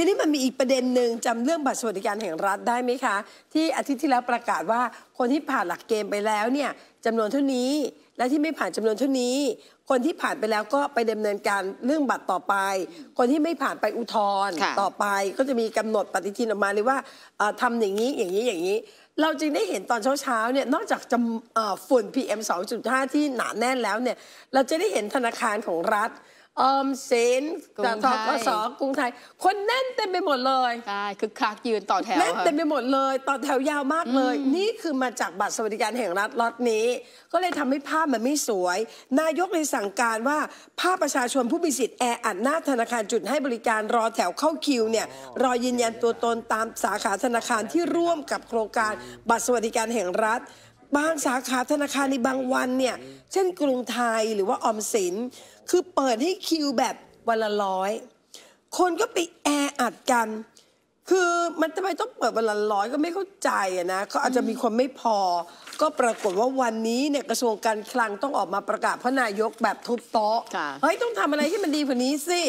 ทีนี้มันมีอีกประเด็นหนึ่งจำเรื่องบัตรสวัสดิการแห่งรัฐได้ไหมคะ ที่อาทิตย์ที่แล้วประกาศว่าคนที่ผ่านหลักเกณฑ์ไปแล้วเนี่ยจำนวนเท่านี้และที่ไม่ผ่านจำนวนเท่านี้ คนที่ผ่านไปแล้วก็ไปดำเนินการเรื่องบัตรต่อไป คนที่ไม่ผ่านไปอุทธรณ์ต่อไปก็จะมีกำหนดปฏิทินออกมาเลยว่าทำอย่างนี้อย่างนี้อย่างนี้เราจึงได้เห็นตอนเช้าๆเนี่ยนอกจากจะฝุ่น PM 2.5ที่หนาแน่นแล้วเนี่ยเราจะได้เห็นธนาคารของรัฐออมสินกรบทกศกรุงไทย คนแน่นเต็มไปหมดเลยใช่คือคักยืนต่อแถวแน่นเต็มไปหมดเลยต่อแถวยาวมากเลย นี่คือมาจากบัตรสวัสดิการแห่งรัฐล็อตนี้ ก็เลยทำให้ภาพมันไม่สวย นายกเลยสั่งการว่าภาพประชาชนผู้มีสิทธิ์แออัดหน้าธนาคารจุดให้บริการรอแถวเข้าคิวเนี่ยรอยืนยันตัวตนตามสาขาธนาคารที่ร่วมกับโครงการบัตรสวัสดิการแห่งรัฐบางสาขาธนาคารในบางวันเนี่ยเช่น กรุงไทยหรือว่าออมสินคือเปิดให้คิวแบบวันละร้อยคนก็ไปแออัดกันคือมันทำไมต้องเปิดวันละร้อยก็ไม่เข้าใจอะนะเขาอาจจะมีคนไม่พอ ก็ปรากฏว่าวันนี้เนี่ยกระทรวงการคลังต้องออกมาประกาศพระนายกแบบทุบโต๊ะะเฮ้ย ต้องทำอะไรที่มันดีกว่านี้สิ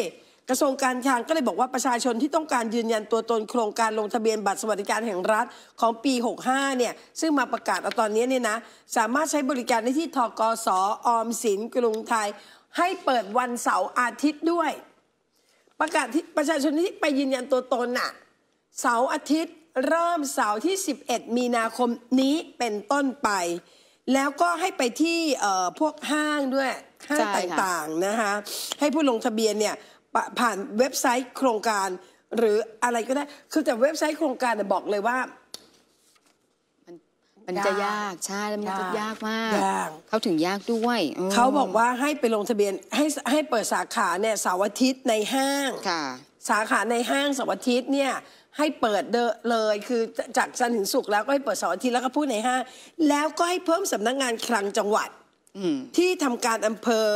กระทรวงการคลังก็เลยบอกว่าประชาชนที่ต้องการยืนยันตัวตนโครงการลงทะเบียน บัตรสวัสดิการแห่งรัฐของปี 65เนี่ยซึ่งมาประกาศเอาตอนนี้เนี่ยนะสามารถใช้บริการได้ที่ทกสออมสินกรุงไทยให้เปิดวันเสาร์อาทิตย์ด้วย ประกาศที่ประชาชนที่ไปยืนยันตัวตนน่ะเสาร์อาทิตย์เริ่มเสาร์ที่ 11 มีนาคมนี้เป็นต้นไป แล้วก็ให้ไปที่พวกห้างด้วยห้างต่างๆนะคะให้ผู้ลงทะเบียนเนี่ยผ่านเว็บไซต์โครงการ หรืออะไรก็ได้คือแต่เว็บไซต์โครงการบอกเลยว่ามันจะยากใช่แล้วมันจะยากมากเขาถึงยากด้วยเขาบอกว่าให้ไปลงทะเบียนให้ให้เปิดสาขาเนี่ยเสาร์อาทิตย์ในห้างสาขาในห้างเสาร์อาทิตย์เนี่ยให้เปิดเดเลยคือจากจันถึงสุกแล้วก็ให้เปิดเสาร์อาทิตย์แล้วก็พูดในห้างแล้วก็ให้เพิ่มสำนักงงานคลังจังหวัดที่ทำการอำเภอ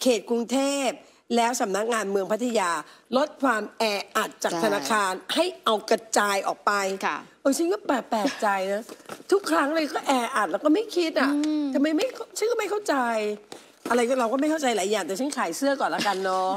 เขตกรุงเทพแล้วสำนักงานเมืองพัทยา ลดความแออัดจากธนาคารให้เอากระจายออกไป ค่ะโอ้ยฉันก็แปลกใจนะ ทุกครั้งเลยก็แออัดแล้วก็ไม่คิดอ่ะทำไมไม่ฉันก็ไม่เข้าใจ อะไรก็เราก็ไม่เข้าใจหลายอย่าง แต่ฉันขายเสื้อก่อนละกันเนาะ